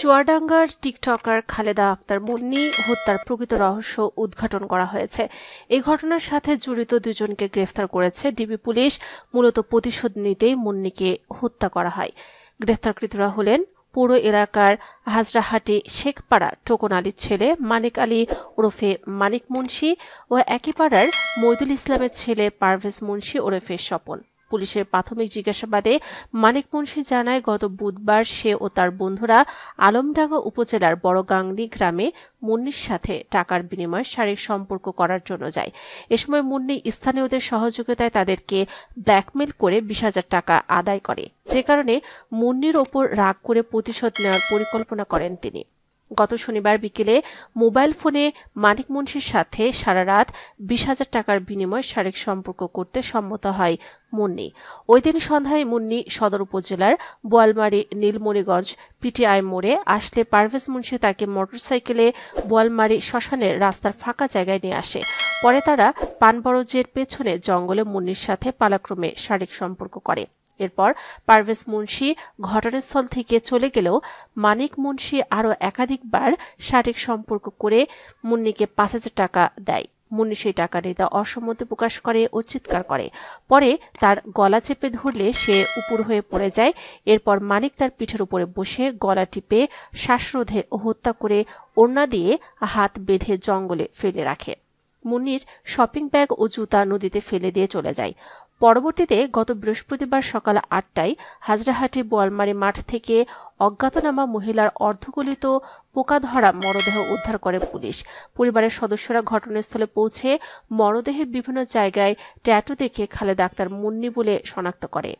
চুয়াডাঙ্গার টিকটকার খালেদা আক্তার মুন্নি হত্যার প্রকৃত রহস্য উদ্ঘাটন করা হয়েছে এই ঘটনার সাথে জড়িত দুজনকে গ্রেফতার করেছে ডিবি পুলিশ মূলত প্রতিশোধ নিতেই মুন্নিকে হত্যা করা হয় গ্রেফতারকৃতরা হলেন পুরো এলাকার হাজরাহাটি শেখপাড়া টোকন আলীর ছেলে মানিক আলী ওরফে মানিক মুন্সি ও একই পাড়ার মৈদুল ইসলামের ছেলে পারভেজ মুন্সি ওরফে স্বপন পুলিশের প্রাথমিক জিজ্ঞাসাবাদে মানিক মুন্সি জানায় গত বুধবার সে ও তার বন্ধুরা আলমডাঙ্গা উপজেলার বড়গাংনি গ্রামে মুন্নির সাথে টাকার বিনিময়ে শারীরিক সম্পর্ক করার জন্য যায় এ সময় মুন্নি স্থানীয়দের সহযোগিতায় তাদেরকে ব্ল্যাকমেল করে বিশ হাজার টাকা আদায় করে যে কারণে মুন্নির ওপর রাগ করে প্রতিশোধ নেওয়ার পরিকল্পনা করেন তিনি গত শনিবার বিকেলে মোবাইল ফোনে মানিক মুন্সির সাথে সারা রাত বিশ হাজার টাকার বিনিময়ে শারীরিক সম্পর্ক করতে সম্মত হয় মুন্নি ওই দিন সন্ধ্যায় মুন্নি সদর উপজেলার বোয়ালমারি নীলমণিগঞ্জ পিটিআই মোড়ে আসলে পারভেজ মুন্সি তাকে মোটরসাইকেলে বোয়ালমারি শ্মশানের রাস্তার ফাঁকা জায়গায় নিয়ে আসে পরে তারা পানবরজের পেছনে জঙ্গলে মুন্নির সাথে পালাক্রমে শারীরিক সম্পর্ক করে এরপর পারভেজ মুন্সি ঘটনাস্থল থেকে চলে গেলেও মানিক মুন্সি আরও একাধিকবার শারীরিক সম্পর্ক করে মুন্নিকে পাঁচ হাজার টাকা দেয় মুন্নি সেই টাকা নিতে অসম্মতি প্রকাশ করে ও চিৎকার করে পরে তার গলা চেপে ধরলে সে উপর হয়ে পড়ে যায় এরপর মানিক তার পিঠের উপরে বসে গলা টিপে শ্বাসরোধে ও হত্যা করে ওড়না দিয়ে হাত বেঁধে জঙ্গলে ফেলে রাখে মুন্নির শপিং ব্যাগ ও জুতা নদীতে ফেলে দিয়ে চলে যায় পরবর্তীতে গত বৃহস্পতিবার সকাল আটটায় হাজরাহাটি বোয়ালমারি মাঠ থেকে অজ্ঞাতনামা মহিলার অর্ধকলিত পোকা ধরা মরদেহ উদ্ধার করে পুলিশ পরিবারের সদস্যরা ঘটনাস্থলে পৌঁছে মরদেহের বিভিন্ন জায়গায় ট্যাটু দেখে খালেদ আক্তার মুন্নি বলে শনাক্ত করে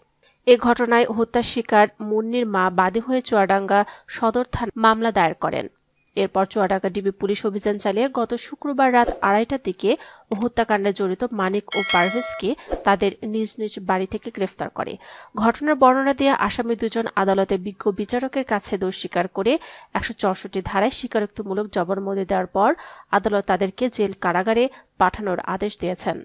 এ ঘটনায় হত্যার শিকার মুন্নির মা বাদী হয়ে চুয়াডাঙ্গা সদর থানা মামলা দায়ের করেন এরপর চুয়াডাঙ্গা ডিবি পুলিশ অভিযান চালিয়ে গত শুক্রবার রাত আড়াইটার দিকে হত্যাকাণ্ডে জড়িত মানিক ও পারভেজকে তাদের নিজ নিজ বাড়ি থেকে গ্রেফতার করে ঘটনার বর্ণনা দিয়ে আসামি দুজন আদালতে বিজ্ঞ বিচারকের কাছে দোষ স্বীকার করে একশো চৌষট্টি ধারায় স্বীকারোক্তিমূলক জবানবন্দি দেওয়ার পর আদালত তাদেরকে জেল কারাগারে পাঠানোর আদেশ দিয়েছেন